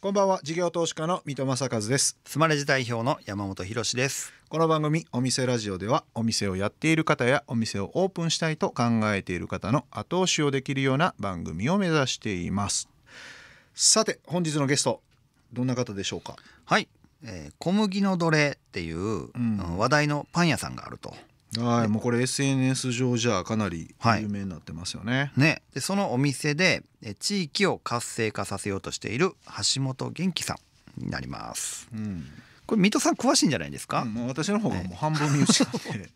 こんばんは事業投資家の水戸正和ですスマレジ代表の山本博ですこの番組お店ラジオではお店をやっている方やお店をオープンしたいと考えている方の後押しをできるような番組を目指していますさて本日のゲストどんな方でしょうかはい、えー、小麦の奴隷っていう、うん、話題のパン屋さんがあるとはい、もうこれ SNS 上じゃかなり有名になってますよね。はい、ねでそのお店で地域を活性化させようとしている橋本元気さんになります。うんこれ水戸さん詳しいんじゃないですか、うん、もう私の方がもう半分見失って、もう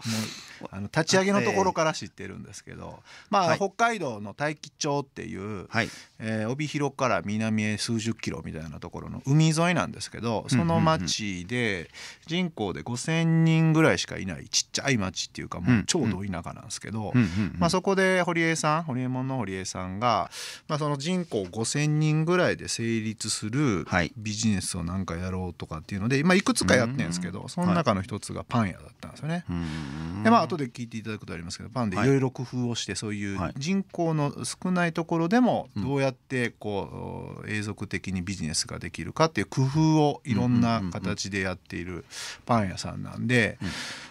あの立ち上げのところから知ってるんですけど、まあ、はい、北海道の大樹町っていう、はい、えー、帯広から南へ数十キロみたいなところの海沿いなんですけどその町で人口で5,000人ぐらいしかいないちっちゃい町っていうかもう超ど田舎なんですけど、まあ、そこで堀江さん堀江門の堀江さんが、まあ、その人口5,000人ぐらいで成立するビジネスをなんかやろうとかっていうので、まあ、いくつかやってるんですけど、その中の一つがパン屋だったんですよね。でまあ後で聞いていただくことありますけどパンでいろいろ工夫をしてそういう人口の少ないところでもどうやってこう永続的にビジネスができるかっていう工夫をいろんな形でやっているパン屋さんなんで。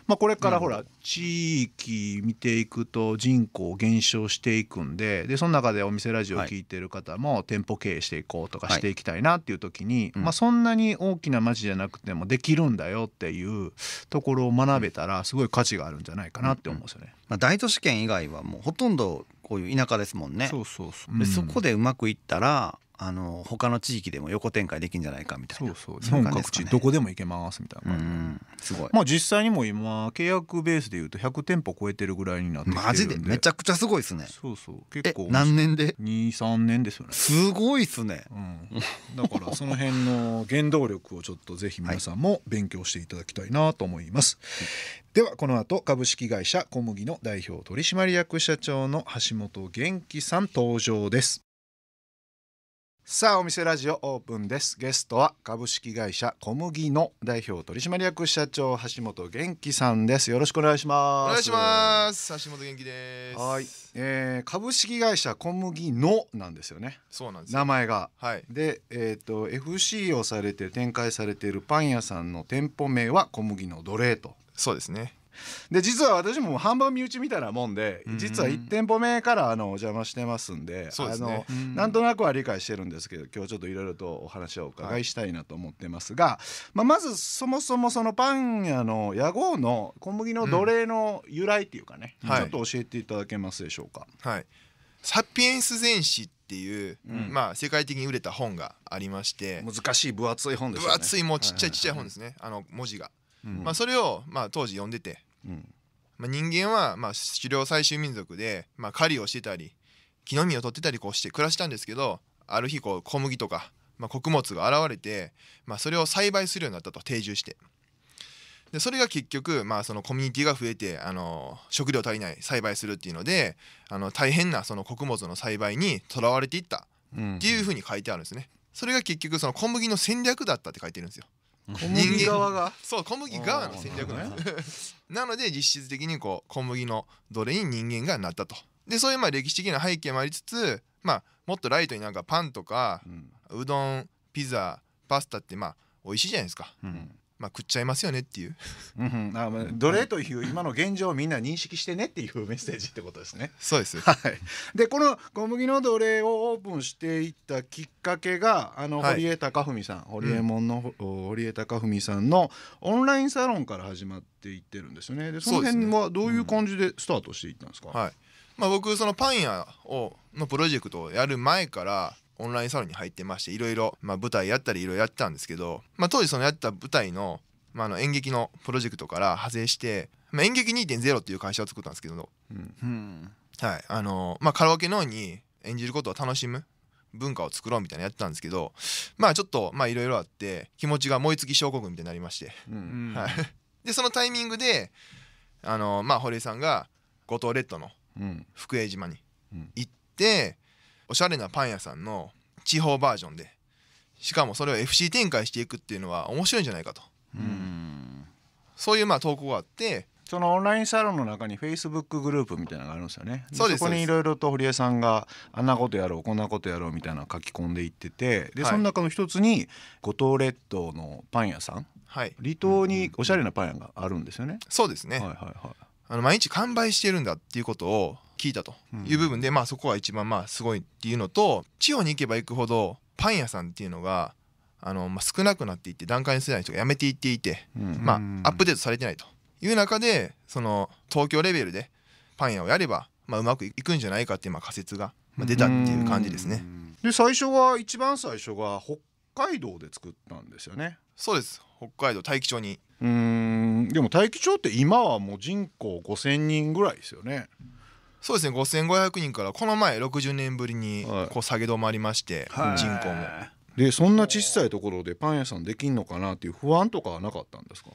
まあ、これからほら地域見ていくと人口減少していくんででその中でお店ラジオ聞いてる方も店舗経営していこうとかしていきたいなっていう時に、まあ、そんなに大きな町じゃなくてもできるんだよっていうところを学べたらすごい価値があるんじゃないかなって思うんですよね。まあ、大都市圏以外はもうほとんどこういう田舎ですもんね。そうそうそう、でそこでうまくいったらあの他の地域でも横展開できるんじゃないかみたいなそうそう日本各地どこでも行けますみたいな、うん、すごいまあ実際にも今契約ベースでいうと100店舗超えてるぐらいになってきてマジでめちゃくちゃすごいですねそうそう結構何年で23年ですよねすごいっすね、うん、だからその辺の原動力をちょっとぜひ皆さんも勉強していただきたいなと思います、はい、ではこの後株式会社小麦の代表取締役社長の橋本元気さん登場ですさあお店ラジオオープンですゲストは株式会社小麦の代表取締役社長橋本元気さんですよろしくお願いしますお願いします橋本元気ですはい、えー、株式会社小麦のなんですよねそうなんです名前がはいでえっ、ー、と FC をされて展開されているパン屋さんの店舗名は小麦の奴隷とそうですねで実は私も半分身内みたいなもんで実は1店舗目からあのお邪魔してますんであのなんとなくは理解してるんですけど今日ちょっといろいろとお話をお伺いしたいなと思ってますが、まあ、まずそもそもそのパン屋の屋号の小麦の奴隷の由来っていうかね、ちょっと教えていただけますでしょうか。はい、サピエンス全史っていう、うん、まあ世界的に売れた本がありまして難しい分厚い本ですね分厚いもうちっちゃいちっちゃい本ですね、あの文字がまあ、それを、まあ、当時読んでて、まあ、人間は、まあ、狩猟採集民族で、まあ、狩りをしてたり木の実を取ってたりこうして暮らしたんですけどある日こう小麦とか、まあ、穀物が現れて、まあ、それを栽培するようになったと定住して。でそれが結局、まあ、そのコミュニティが増えてあの食料足りない栽培するっていうのであの大変なその穀物の栽培にとらわれていったっていうふうに書いてあるんですね。それが結局その小麦の戦略だったって書いてるんですよ。小麦側がそう小麦側の戦略なんです、ね、なので実質的にこう小麦の奴隷に人間がなったとでそういうまあ歴史的な背景もありつつまあもっとライトになんかパンとか、うん、うどんピザパスタってまあ美味しいじゃないですか、うん、まあ、食っちゃいますよねっていう、うん、あ奴隷という今の現状をみんな認識してねっていうメッセージってことですね。そうです、はい、でこの小麦の奴隷をオープンしていったきっかけがあの堀江貴文さん、はい、堀江門の、うん、堀江貴文さんのオンラインサロンから始まっていってるんですよね。でその辺はどういう感じでスタートしていったんですか、すねうん、はいまあ、僕そのパン屋をのプロジェクトをやる前からオンラインサロンに入ってましていろいろ舞台やったりいろいろやってたんですけど、まあ、当時そのやった舞台の,、まあ、あの演劇のプロジェクトから派生して、まあ、演劇2.0っていう会社を作ったんですけど、うんはいあのまあ、カラオケのように演じることを楽しむ文化を作ろうみたいなやってたんですけどまあちょっとまあいろいろあって気持ちが燃え尽き症候群みたいになりまして、うんはい、でそのタイミングであのまあ堀江さんが五島列島の福江島に行って、おしゃれなパン屋さんの地方バージョンでしかもそれを FC 展開していくっていうのは面白いんじゃないかとうそういうまあ投稿があってそのオンラインサロンの中にフェイスブックグループみたいなのがあるんですよねそこにいろいろと堀江さんがあんなことやろうこんなことやろうみたいなの書き込んでいっててで、はい、その中の一つに五島列島のパン屋さん、はい、離島におしゃれなパン屋があるんですよね、うんうん、そうですね、はいはいはい、あの毎日完売してるんだっていうことを聞いたという部分で、うん、まあそこは一番まあすごいっていうのと地方に行けば行くほどパン屋さんっていうのがあの、まあ、少なくなっていって段階に世代ない人が辞めていっていて、うん、まあアップデートされてないという中でその東京レベルでパン屋をやれば、まあ、うまくいくんじゃないかっていうまあ仮説が出たっていう感じですね。で最初は一番最初が北海道で作ったんですよね。そうです北海道大樹町にうんでも大樹町って今はもう人口5,000人ぐらいですよねそうですね5500人からこの前60年ぶりにこう下げ止まりまして、はい、人口も。でそんな小さいところでパン屋さんできんのかなっていう不安とかはなかったんですか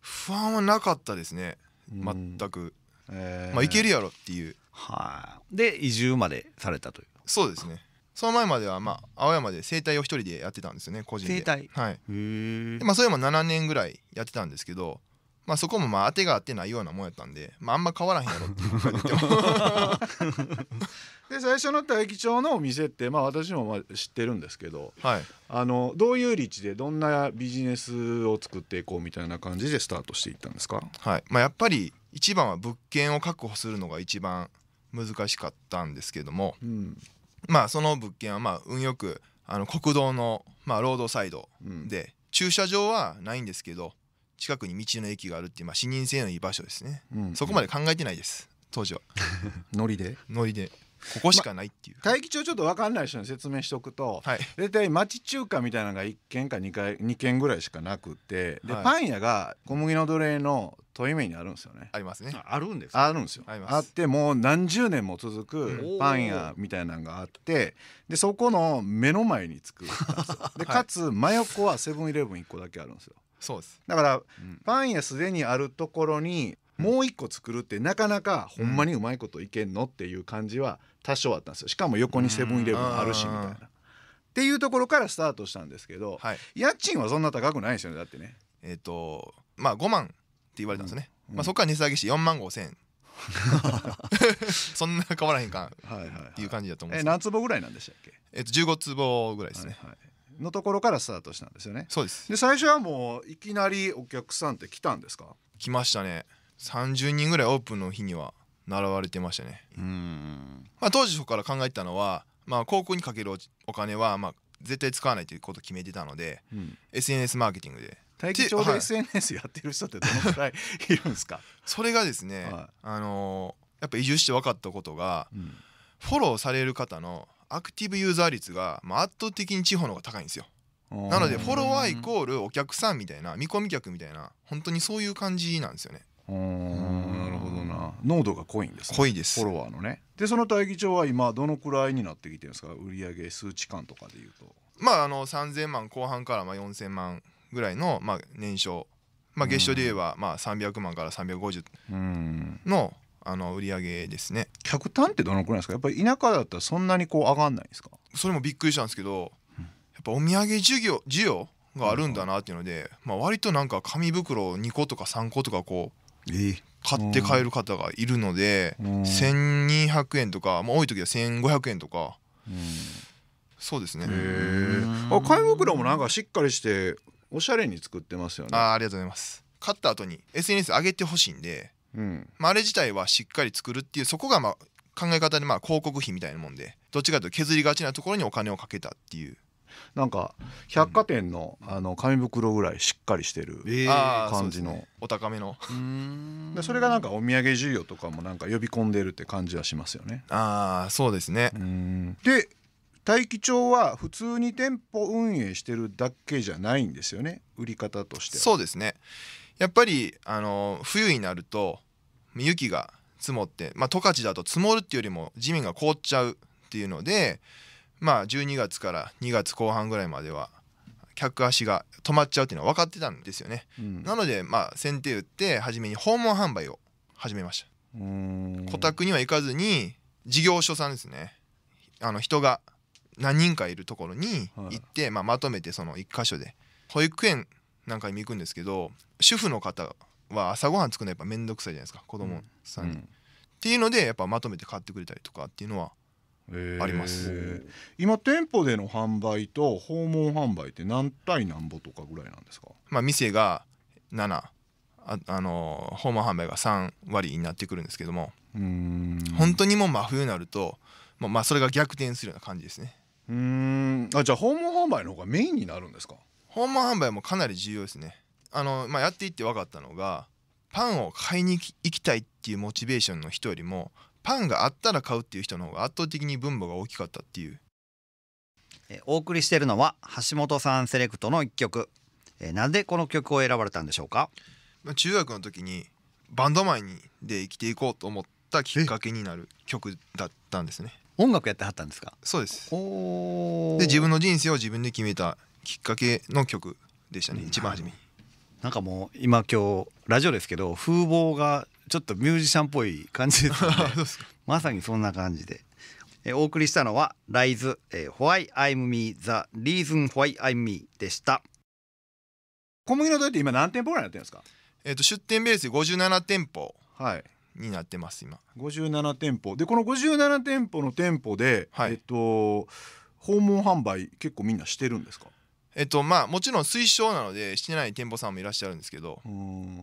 不安はなかったですね全く、えー、まあいけるやろっていうはい、で移住までされたというそうですねその前まではまあ青山で整体を一人でやってたんですよね個人で整体はいまあそれも7年ぐらいやってたんですけどまあ、そこもまあ当てがあってないようなもんやったんで、まあ、あんま変わらへんやろってうで 最初の大吉町のお店ってまあ私もまあ知ってるんですけど、はい、あのどういう立地でどんなビジネスを作っていこうみたいな感じでスタートしていったんですか、はいまあ、やっぱり一番は物件を確保するのが一番難しかったんですけども、うん、まあその物件はまあ運よくあの国道のまあロードサイドで、うん、駐車場はないんですけど近くに道の駅があるっていう、まあ、視認性のいい場所ですね、うんそこまで考えてないです当時は ノリでノリでここしかないっていう、ま、議中ちょっと分かんない人に説明しておくと、はい、大体町中華みたいなのが1軒か2回2軒ぐらいしかなくてで、はい、パン屋が小麦の奴隷の遠い目にあるんですよねありますねあるんですあるんですよあってもう何十年も続くパン屋みたいなのがあってでそこの目の前に着くでで かつ真横はセブンイレブン1個だけあるんですよそうですだから、パン屋すでにあるところにもう一個作るってなかなかほんまにうまいこといけんのっていう感じは多少あったんですよしかも横にセブンイレブンあるしみたいな。っていうところからスタートしたんですけど、はい、家賃はそんな高くないですよねだってね。えっ、とまあ5万って言われたんですね、うん、まあ、そこから値下げして4万5千円そんな変わらへんかっていう感じだと思うんですえ坪ぐらいなんでしたっけえっ、と15坪ぐらいですね、はいはいのところからスタートしたんですよねそうですで最初はもういきなりお客さんって来たんですか来ましたね三十人ぐらいオープンの日には習われてましたねうんまあ当時そこから考えたのはまあ広告にかけるお金はまあ絶対使わないということを決めてたので、うん、SNS マーケティングで大気町で SNS やってる人ってどのくらいいるんですか それがですね、はい、あのー、やっぱ移住して分かったことが、うん、フォローされる方のアクティブユーザー率が、まあ、圧倒的に地方の方が高いんですよなのでフォロワーイコールお客さんみたいな見込み客みたいな本当にそういう感じなんですよねなるほどな濃度が濃いんです、ね、濃いですフォロワーのねでその大機帳は今どのくらいになってきてるんですか売上数値間とかでいうとまああの3000万後半からまあ4000万ぐらいのまあ年商まあ月商で言えばまあ300万から350のあの売り上げですね客単ってどのくらいですかやっぱり田舎だったらそんなにこう上がんないですかそれもびっくりしたんですけどやっぱお土産需要需要があるんだなっていうので、まあ、割となんか紙袋二個とか三個とかこう、買って帰る方がいるので、千二百円とか、まあ、多い時は千五百円とか、そうですねあ紙袋もなんかしっかりしておしゃれに作ってますよねあありがとうございます買った後に SNS 上げてほしいんでうん、まあ、あれ自体はしっかり作るっていうそこがまあ考え方でまあ広告費みたいなもんでどっちかというと削りがちなところにお金をかけたっていうなんか百貨店の,、あの紙袋ぐらいしっかりしてる感じの、えーね、お高めのでそれがなんかお土産需要とかもなんか呼び込んでるって感じはしますよねああそうですねで大気町は普通に店舗運営してるだけじゃないんですよね売り方としてそうですねやっぱりあの冬になると雪が積もってまあ十勝だと積もるっていうよりも地面が凍っちゃうっていうのでまあ12月から2月後半ぐらいまでは客足が止まっちゃうっていうのは分かってたんですよね、うん、なのでまあ先手打って初めに訪問販売を始めました顧宅には行かずに事業所さんですねあの人が何人かいるところに行って、まあ、まとめてその1箇所で保育園なんかに行くんですけど主婦の方は朝ごはん作るのやっぱ面倒くさいじゃないですか子供さんに、うんうん、っていうのでやっぱまとめて買ってくれたりとかっていうのはあります、えー、今店舗での販売と訪問販売って何対何ぼとかぐらいなんですか、まあ、店が7あ、あの訪問販売が3割になってくるんですけども本当にもう真冬になると、まあ、まあそれが逆転するような感じですねうんあじゃあ訪問販売の方がメインになるんですか訪問販売もかなり重要ですねあの、まあ、やっていって分かったのがパンを買いに行きたいっていうモチベーションの人よりもパンがあったら買うっていう人の方が圧倒的に分母が大きかったっていうお送りしているのは橋本さんセレクトの1曲えなんでこの曲を選ばれたんでしょうか中学の時にバンド前にで生きていこうと思ったきっかけになる曲だったんですね音楽やってはったんですかそうですで自分の人生を自分で決めたきっかけの曲でしたね、うん、一番初めなんかもう今今日ラジオですけど風貌がちょっとミュージシャンっぽい感じです、ね、まさにそんな感じで、えお送りしたのは「ライズ、えー、Why I'm Me The Reason Why I'm Me」でした小麦のどって今何店舗ぐらいやってるんですかえと、出店ベース57店舗はいになってます今57店舗でこの57店舗の店舗で、はい、えっと訪問販売結構みんなしてるんですかえっとまあもちろん推奨なのでしてない店舗さんもいらっしゃるんですけど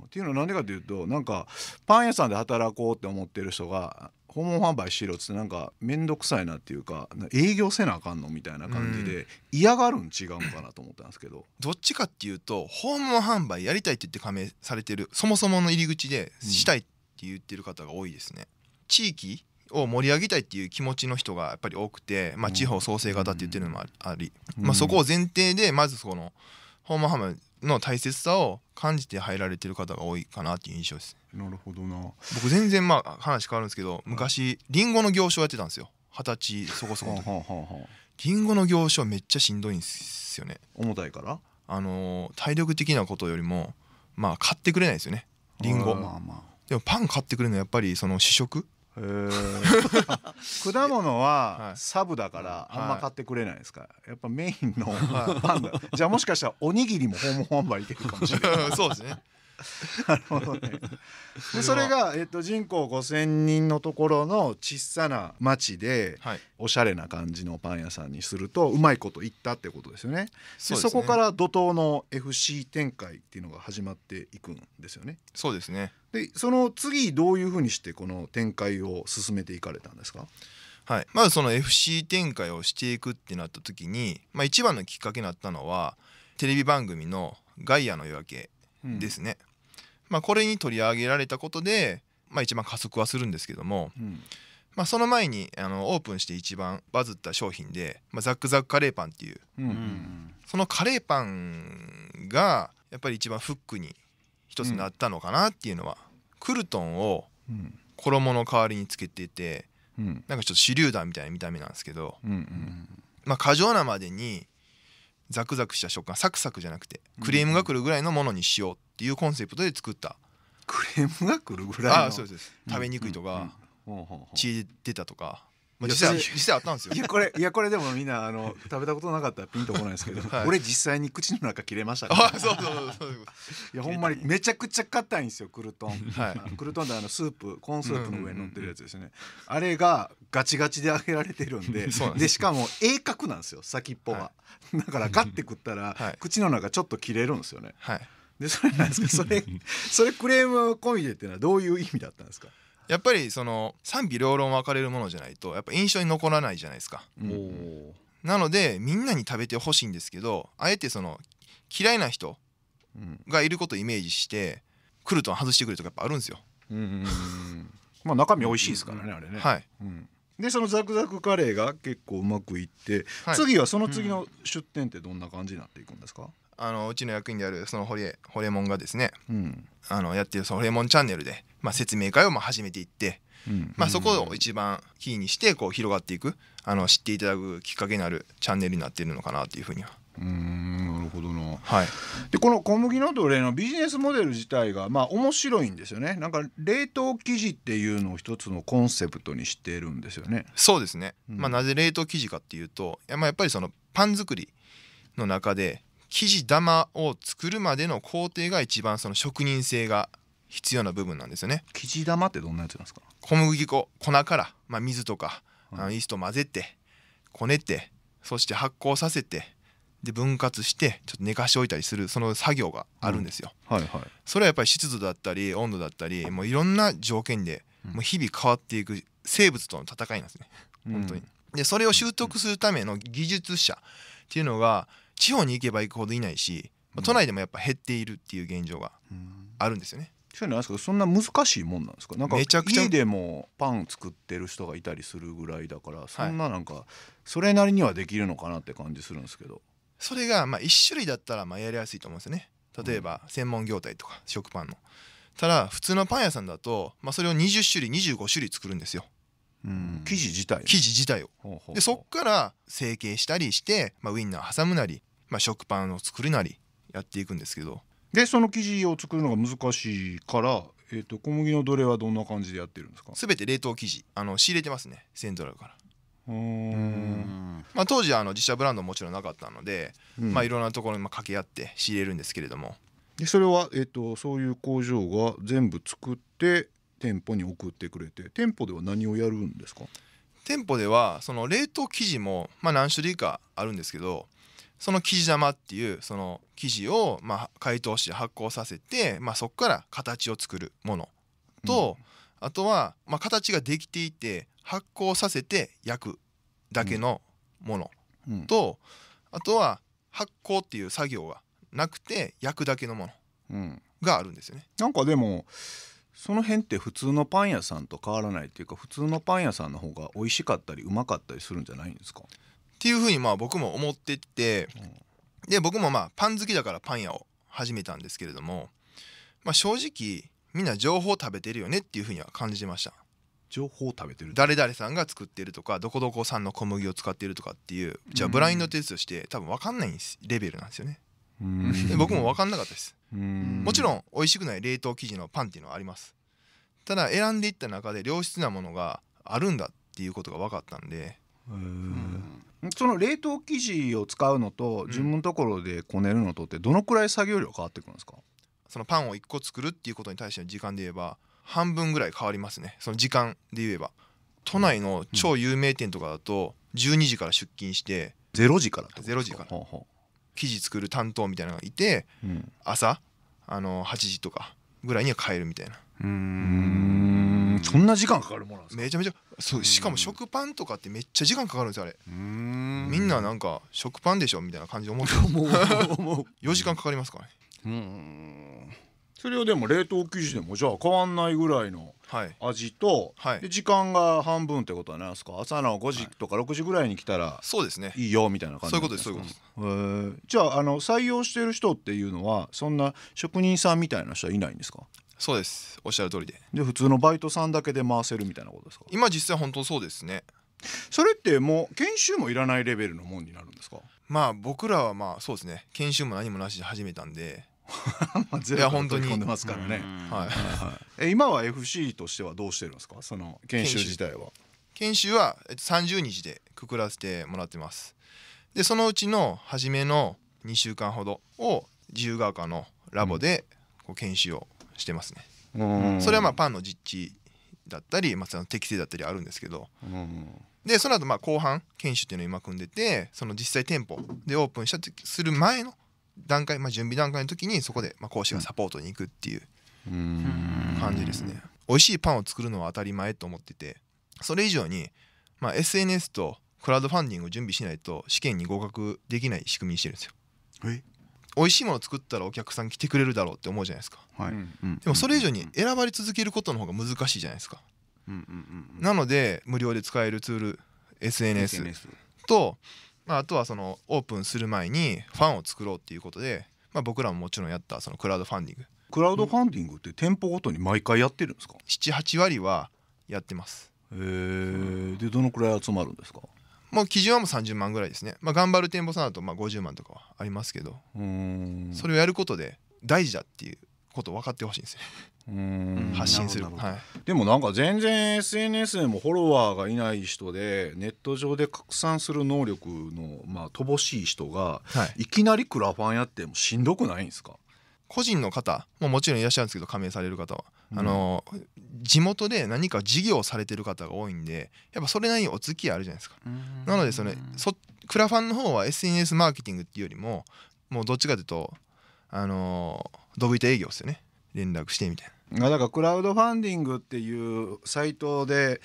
っていうのは何でかというとなんかパン屋さんで働こうって思ってる人が訪問販売しろっつってなんか面倒くさいなっていうか営業せなあかんのみたいな感じで嫌がるん違うんかなと思ったんですけどどっちかっていうと訪問販売やりたいって言って加盟されてるそもそもの入り口でしたいっって言ってる方が多いですね地域を盛り上げたいっていう気持ちの人がやっぱり多くて、まあ、地方創生型って言ってるのもあり、まあ、そこを前提でまずそのホームハムの大切さを感じて入られてる方が多いかなっていう印象ですなるほどな僕全然まあ話変わるんですけど昔りんごの行商やってたんですよ二十歳そこそこの時りんごの行商めっちゃしんどいんですよね重たいからあの体力的なことよりもまあ買ってくれないですよねりんごまあまあでもパン買ってくれるのはやっぱりその試食 果物はサブだからあんま買ってくれないですかはい、やっぱメインのパンだ、はい、じゃあもしかしたらおにぎりも訪問販売いけるかもしれない そうですね なるほどねでそれが、えっと、人口5,000人のところの小さな町で、はい、おしゃれな感じのパン屋さんにするとうまいこといったってことですよねそで、ね、そこから怒涛の FC 展開っていうのが始まっていくんですよねそうですねでその次どういうふうにしてこの展開を進めていかれたんですかはい、まずその FC 展開をしていくってなった時に、まあ、一番のきっかけになったのはテレビ番組の「ガイアの夜明け」ですね、うん、まあ、これに取り上げられたことで、まあ、一番加速はするんですけども、うん、まあ、その前にあのオープンして一番バズった商品で、まあ、ザックザックカレーパンっていう、うんうんうん、そのカレーパンがやっぱり一番フックに一つになったのかなっていうのは、クルトンを衣の代わりにつけてて、うん、なんかちょっと手榴弾みたいな見た目なんですけど、うんうん、まあ過剰なまでにザクザクした食感サクサクじゃなくてクレームが来るぐらいのものにしようっていうコンセプトで作った、クレームが来るぐらいのあそうです食べにくいとか、うんうん、血出たとか実際実際あったんですよいやこれいやこれでもみんなあの食べたことなかったらピンとこないですけど、はい、俺実際に口の中切れましたから、あそうそうそういやほんまにめちゃくちゃ硬いんですよクルトン、はい、クルトンってあのスープコーンスープの上に乗ってるやつですね、あれがガチガチで揚げられてるんで でしかも鋭角なんですよ先っぽが。はい、だからガッて食ったら、はい、口の中ちょっと切れるんですよね、はい、でそれなんですかそれそれクレーム込みでっていうのはどういう意味だったんですかやっぱりその賛否両論分かれるものじゃないとやっぱ印象に残らないじゃないですか。なのでみんなに食べてほしいんですけどあえてその嫌いな人がいることをイメージしてクルトン外してくるとかやっぱあるんですよ。うんうんうん、まあ中身美味しいですからねあれね。はい、うんでそのザクザクカレーが結構うまくいって、はい、次はその次の出店ってどんな感じになっていくんですか、あのうちの役員であるそのホレホレモンがですね、うん、あのやってるそのホレモンチャンネルで、まあ、説明会をまあ始めていって、うん、まあ、そこを一番キーにしてこう広がっていくあの知っていただくきっかけになるチャンネルになっているのかなというふうにはうんなるほどな、はい、でこの小麦の奴隷のビジネスモデル自体がまあ面白いんですよねなんか冷凍生地っていうのを一つのコンセプトにしてるんですよねそうですね、うん、まあ、なぜ冷凍生地かっていうとや,、まあ、やっぱりそのパン作りの中で生地玉を作るまでの工程が一番その職人性が必要な部分なんですよね生地玉ってどんなやつなんですか小麦粉粉から、まあ、水とか、はい、イースト混ぜてこねてそして発酵させてで分割してちょっと寝かしておいたりするその作業があるんですよ、うん、はいはい、それはやっぱり湿度だったり温度だったりもういろんな条件でもう日々変わっていく生物との戦いなんですね、ん、本当に、でそれを習得するための技術者っていうのが地方に行けば行くほどいないし、まあ、都内でもやっぱ減っているっていう現状があるんですよね。そなんですかそんな難しいもんなんですかなんか家でもパン作ってる人がいたりするぐらいだからそんななんかそれなりにはできるのかなって感じするんですけど、はい、それがまあ1種類だったらまあやりやすいと思うんですよね例えば専門業態とか食パンのただ普通のパン屋さんだと、まあ、それを20種類25種類作るんですよ生地自体生地自体をでそっから成形したりして、まあ、ウインナー挟むなりまあ、食パンを作るなりやっていくんですけどでその生地を作るのが難しいから、えー、と小麦の奴隷はどんな感じでやってるんですか全て冷凍生地あの仕入れてますねセントラルから。うんまあ、当時はあの自社ブランドももちろんなかったので、うん、まあ、いろんなところに掛け合って仕入れるんですけれどもでそれは、えーとそういう工場が全部作って店舗に送ってくれて店舗では何をやるんですか店舗ではその冷凍生地も、まあ、何種類かあるんですけど、その生地玉っていうその生地をま解凍して発酵させて、まあ、そこから形を作るものと、うん、あとはま形ができていて発酵させて焼くだけのものと、うん、あとは発酵っていう作業がなくて焼くだけのものがあるんですよね。うん、なんかでもその辺って普通のパン屋さんと変わらないっていうか普通のパン屋さんの方が美味しかったりうまかったりするんじゃないんですかっていうふうにまあ僕も思ってて、で僕もまあパン好きだからパン屋を始めたんですけれども、まあ、正直みんな情報食べてるよねっていうふうには感じてました情報食べてる誰々さんが作ってるとかどこどこさんの小麦を使ってるとかっていうじゃあブラインドテストして多分分かんないレベルなんですよねで僕も分かんなかったですもちろん美味しくない冷凍生地のパンっていうのはありますただ選んでいった中で良質なものがあるんだっていうことが分かったんでその冷凍生地を使うのと自分のところでこねるのとってどのくらい作業量変わってくるんですかそのパンを1個作るっていうことに対しての時間で言えば半分ぐらい変わりますねその時間で言えば都内の超有名店とかだと12時から出勤して0時から0時から生地作る担当みたいなのがいて朝あの8時とかぐらいには帰るみたいなうんそんな時間かかるものめちゃめちゃそうしかも食パンとかってめっちゃ時間かかるんですよあれみんななんか食パンでしょみたいな感じで思って思う4時間かかりますからねうんそれをでも冷凍生地でもじゃあ変わんないぐらいの味と、はい、時間が半分ってことはなですか朝の5時とか6時ぐらいに来たらそうですねいいよみたいな感じそういうことですそういうことです、えー、じゃああの採用してる人っていうのはそんな職人さんみたいな人はいないんですかそうですおっしゃる通りでで普通のバイトさんだけで回せるみたいなことですか今実際本当そうですねそれってもう研修もいらないレベルのもんになるんですかまあ僕らはまあそうですね研修も何もなしで始めたんで まあゼロから取込んでますからね、はい、今は FC としてはどうしてるんですかその研修自体は研修は30日でくくらせてもらってますでそのうちの初めの2週間ほどを自由が丘のラボでこう研修をしてますね。それはまあパンの実地だったり、まあ、その適正だったりあるんですけど、うん、でその後まあ後半研修っていうのを今組んでてその実際店舗でオープンしたする前の段階、まあ、準備段階の時にそこでまあ講師がサポートに行くっていう感じですね。うん、美味しいパンを作るのは当たり前と思っててそれ以上に、ま SNS とクラウドファンディングを準備しないと試験に合格できない仕組みにしてるんですよ。え美味しいもの作ったらお客さん来てくれるだろうって思うじゃないですか、はいでもそれ以上に選ばれ続けることの方が難しいじゃないですか、なので無料で使えるツール SNS と、まあ、あとはそのオープンする前にファンを作ろうっていうことで、まあ、僕らももちろんやったそのクラウドファンディングクラウドファンディングって店舗ごとに毎回やってるんですか78割はやってますへえでどのくらい集まるんですかもう基準はもう30万ぐらいですね、まあ、頑張る店舗さんだとまあ50万とかはありますけどそれをやることで大事だっていうこと分かってほしいんですね発信する、はい、でもなんか全然 SNS でもフォロワーがいない人でネット上で拡散する能力のまあ乏しい人が、い、きなりクラファンやってもしんどくないんですか個人の方ももちろんいらっしゃるんですけど加盟される方はあの地元で何か事業をされてる方が多いんでやっぱそれなりにお付き合いあるじゃないですか。なのでそのそクラファンの方は SNS マーケティングっていうよりももうどっちかというとあのドブ板営業ですよね連絡してみたいな。だからクラウドファンディングっていうサイトで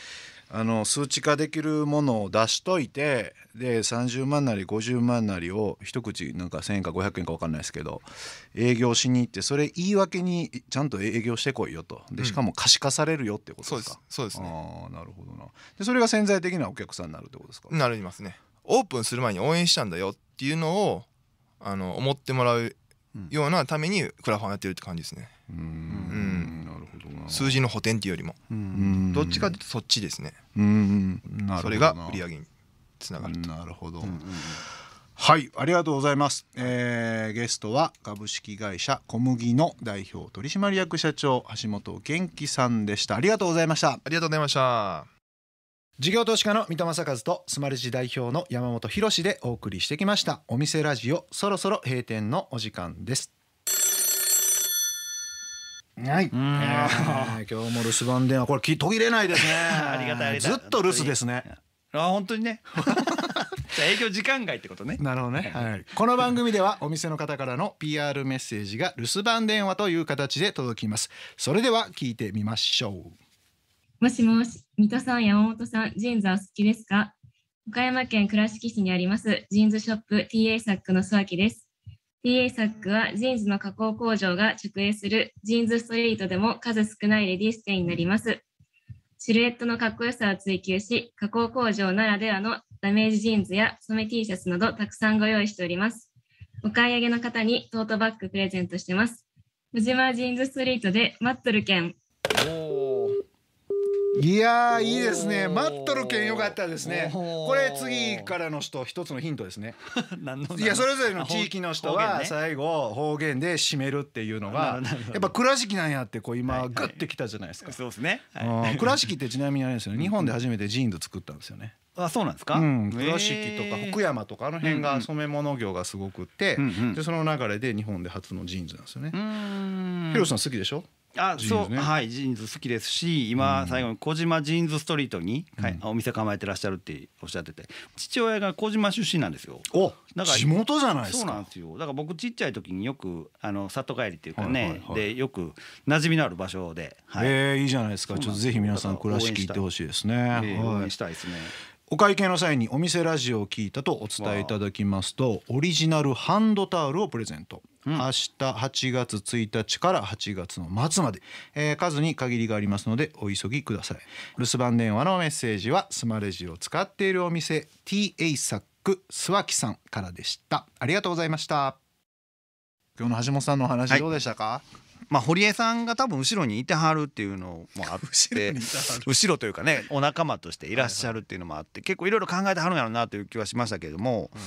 あの数値化できるものを出しといてで30万なり50万なりを一口なんか1,000円か500円か分かんないですけど営業しに行ってそれ言い訳にちゃんと営業してこいよとでしかも可視化されるよってことですか、うん、そうですそうですねあなるほどなでそれが潜在的なお客さんになるってことですかなりますねオープンする前に応援したんだよっていうのをあの思ってもらうようなためにクラファンやってるって感じですね。うん数字の補填っていうよりもどっちかというとそっちですね。それが売り上げにつながるなるほど、はい、ありがとうございます。えー、ゲストは株式会社小麦の代表取締役社長橋本元気さんでした。ありがとうございました。ありがとうございました。事業投資家の三戸正和とスマルジ代表の山本博でお送りしてきましたお店ラジオそろそろ閉店のお時間ですはい、えー、今日も留守番電話これ途切れないですね ありがたいずっと留守ですねあ本当にね じゃ営業時間外ってことね。なるほどね。はい。この番組ではお店の方からの PR メッセージが留守番電話という形で届きます。それでは聞いてみましょう。もしもし、水戸さん、山本さん、ジーンズはお好きですか岡山県倉敷市にありますジーンズショップ TA サックの諏訪木です。TA サックはジーンズの加工工場が直営するジーンズストリートでも数少ないレディース店になります。シルエットのかっこよさを追求し、加工工場ならではのダメージジーンズや染め T シャツなどたくさんご用意しております。お買い上げの方にトートバッグプレゼントしてます。藤島ジーンズストリートで待っとるけん。いやいいですね待っとるけんよかったですねこれ次からの人一つのヒントですね いやそれぞれの地域の人は最後方言で締めるっていうのが やっぱ倉敷なんやってこう今グッてきたじゃないですか、そうですね、倉敷ってちなみにあれですよね日本で初めてジーンズ作ったんですよねあそうなんですか、倉敷とか福山とかあの辺が染め物業がすごくって、でその流れで日本で初のジーンズなんですよね。ヒロさん好きでしょあそう、ね、はいジーンズ好きですし今最後に小島ジーンズストリートに、はい、お店構えてらっしゃるっておっしゃってて父親が小島出身なんですよおだから地元じゃないですかそうなんですよだから僕ちっちゃい時によくあの里帰りっていうかね、でよく馴染みのある場所で、はい、えー、いいじゃないですかちょっとぜひ皆さん暮らし聞いてほしいですね、応援したいですね、お会計の際にお店ラジオを聞いたとお伝えいただきますとオリジナルハンドタオルをプレゼントうん、明日8月1日から8月の末まで、えー、数に限りがありますのでお急ぎください留守番電話のメッセージはスマレジを使っているお店 TA サックスワキさんからでしたありがとうございました今日の橋本さんのお話どうでしたか、はいまあ、堀江さんが多分後ろにいてはるっていうのもあって 後ろというかねお仲間としていらっしゃるっていうのもあって結構いろいろ考えてはるんやろうなという気はしましたけれども、うん。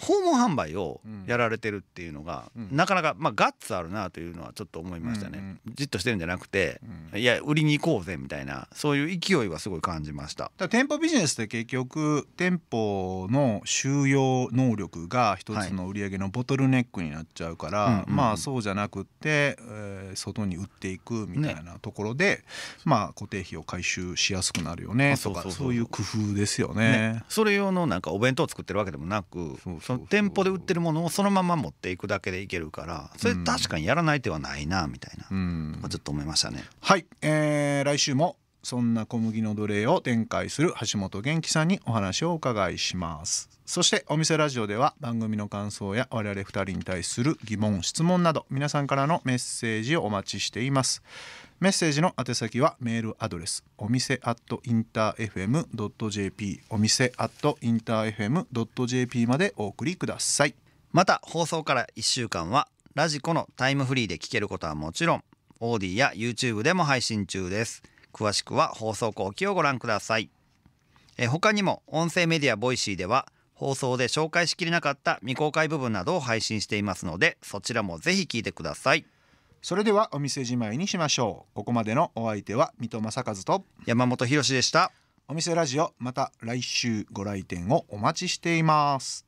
訪問販売をやられてるっていうのが、うん、なかなか、まあ、ガッツあるなというのはちょっと思いましたね、うんうん、じっとしてるんじゃなくて、うん、いや売りに行こうぜみたいなそういう勢いはすごい感じました店舗ビジネスって結局店舗の収容能力が一つの売り上げのボトルネックになっちゃうから、はい、まあそうじゃなくて、えー、外に売っていくみたいなところで、ね、まあ固定費を回収しやすくなるよねとかそういう工夫ですよね、ね、それ用のなんかお弁当を作ってるわけでもなくそうその店舗で売ってるものをそのまま持っていくだけでいけるからそれ確かにやらない手はないなみたいな、うん、ちょっと思いましたね。はい、えー、来週もそんな小麦の奴隷を展開する橋本元気さんにお話をお伺いします。そしてお店ラジオでは番組の感想や我々2人に対する疑問質問など皆さんからのメッセージをお待ちしていますメッセージの宛先はメールアドレスお店アットインター FM.jp お店アットインター FM.jp までお送りくださいまた放送から1週間はラジコのタイムフリーで聞けることはもちろんオーディや YouTube でも配信中です詳しくは放送後期をご覧くださいえ他にも音声メディアボイシーでは「放送で紹介しきれなかった未公開部分などを配信していますのでそちらもぜひ聞いてくださいそれではお店じまいにしましょうここまでのお相手は水戸正和と山本博でしたお店ラジオまた来週ご来店をお待ちしています